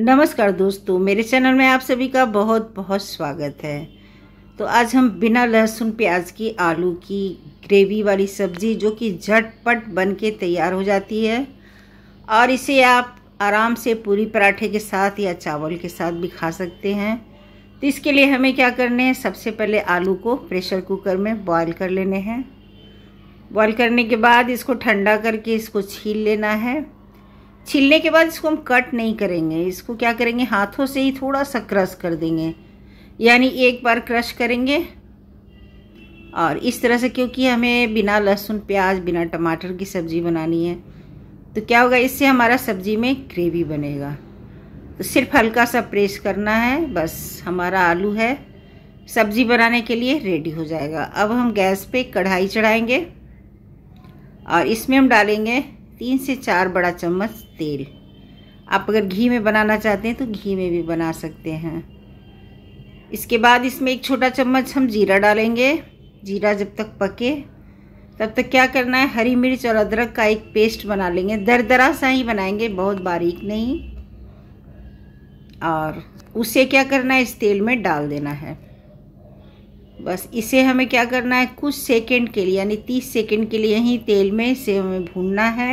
नमस्कार दोस्तों मेरे चैनल में आप सभी का बहुत बहुत स्वागत है तो आज हम बिना लहसुन प्याज की आलू की ग्रेवी वाली सब्ज़ी जो कि झटपट बन के तैयार हो जाती है और इसे आप आराम से पूरी पराठे के साथ या चावल के साथ भी खा सकते हैं तो इसके लिए हमें क्या करने हैं सबसे पहले आलू को प्रेशर कुकर में बॉयल कर लेने हैं बॉयल करने के बाद इसको ठंडा करके इसको छील लेना है छिलने के बाद इसको हम कट नहीं करेंगे इसको क्या करेंगे हाथों से ही थोड़ा सा क्रश कर देंगे यानी एक बार क्रश करेंगे और इस तरह से क्योंकि हमें बिना लहसुन प्याज बिना टमाटर की सब्ज़ी बनानी है तो क्या होगा इससे हमारा सब्ज़ी में ग्रेवी बनेगा तो सिर्फ हल्का सा प्रेस करना है बस हमारा आलू है सब्ज़ी बनाने के लिए रेडी हो जाएगा अब हम गैस पे कढ़ाई चढ़ाएंगे और इसमें हम डालेंगे तीन से चार बड़ा चम्मच तेल आप अगर घी में बनाना चाहते हैं तो घी में भी बना सकते हैं इसके बाद इसमें एक छोटा चम्मच हम जीरा डालेंगे जीरा जब तक पके तब तक क्या करना है हरी मिर्च और अदरक का एक पेस्ट बना लेंगे दरदरा सा ही बनाएंगे बहुत बारीक नहीं और उसे क्या करना है इस तेल में डाल देना है बस इसे हमें क्या करना है कुछ सेकंड के लिए यानी तीस सेकंड के लिए ही तेल में इसे हमें भूनना है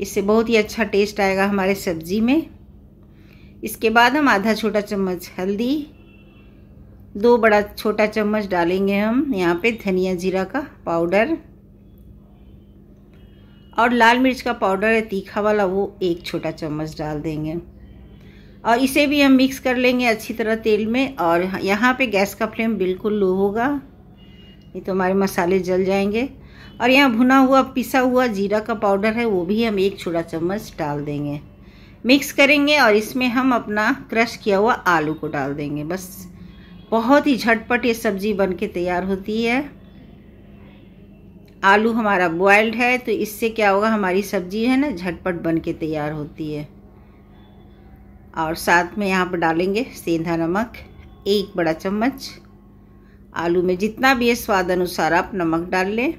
इससे बहुत ही अच्छा टेस्ट आएगा हमारे सब्ज़ी में इसके बाद हम आधा छोटा चम्मच हल्दी दो बड़ा छोटा चम्मच डालेंगे हम यहाँ पे धनिया जीरा का पाउडर और लाल मिर्च का पाउडर है तीखा वाला वो एक छोटा चम्मच डाल देंगे और इसे भी हम मिक्स कर लेंगे अच्छी तरह तेल में और यहाँ पे गैस का फ्लेम बिल्कुल लो होगा ये तो हमारे मसाले जल जाएंगे और यहाँ भुना हुआ पिसा हुआ जीरा का पाउडर है वो भी हम एक छोटा चम्मच डाल देंगे मिक्स करेंगे और इसमें हम अपना क्रश किया हुआ आलू को डाल देंगे बस बहुत ही झटपट ये सब्ज़ी बन के तैयार होती है आलू हमारा बॉयल्ड है तो इससे क्या होगा हमारी सब्ज़ी है ना झटपट बन के तैयार होती है और साथ में यहाँ पर डालेंगे सेंधा नमक एक बड़ा चम्मच आलू में जितना भी है स्वाद अनुसार आप नमक डाल लें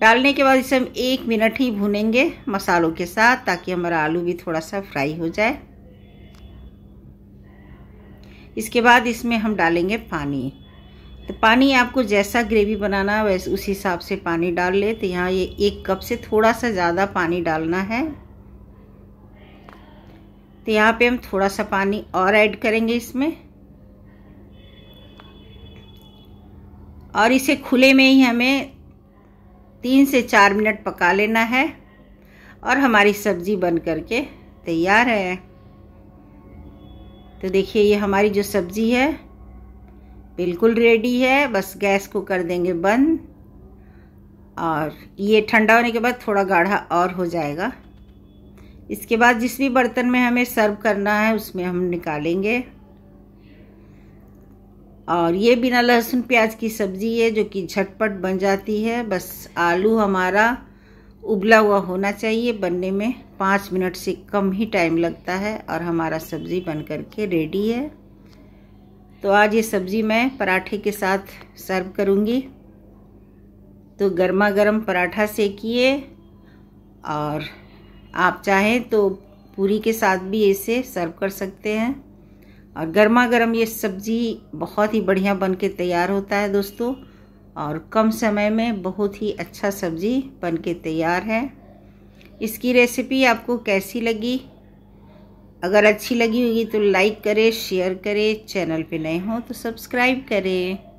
डालने के बाद इसे हम एक मिनट ही भूनेंगे मसालों के साथ ताकि हमारा आलू भी थोड़ा सा फ्राई हो जाए इसके बाद इसमें हम डालेंगे पानी तो पानी आपको जैसा ग्रेवी बनाना है वैसे उस हिसाब से पानी डाल ले तो यहाँ ये एक कप से थोड़ा सा ज़्यादा पानी डालना है तो यहाँ पे हम थोड़ा सा पानी और ऐड करेंगे इसमें और इसे खुले में ही हमें तीन से चार मिनट पका लेना है और हमारी सब्ज़ी बन करके तैयार है तो देखिए ये हमारी जो सब्ज़ी है बिल्कुल रेडी है बस गैस को कर देंगे बंद और ये ठंडा होने के बाद थोड़ा गाढ़ा और हो जाएगा इसके बाद जिस भी बर्तन में हमें सर्व करना है उसमें हम निकालेंगे और ये बिना लहसुन प्याज की सब्ज़ी है जो कि झटपट बन जाती है बस आलू हमारा उबला हुआ होना चाहिए बनने में पाँच मिनट से कम ही टाइम लगता है और हमारा सब्ज़ी बन कर के रेडी है तो आज ये सब्ज़ी मैं पराठे के साथ सर्व करूँगी तो गर्मा गर्म पराठा सेकिए और आप चाहें तो पूरी के साथ भी इसे सर्व कर सकते हैं और गर्मा गर्म ये सब्ज़ी बहुत ही बढ़िया बन के तैयार होता है दोस्तों और कम समय में बहुत ही अच्छा सब्ज़ी बन के तैयार है इसकी रेसिपी आपको कैसी लगी अगर अच्छी लगी होगी तो लाइक करें शेयर करें चैनल पे नए हों तो सब्सक्राइब करें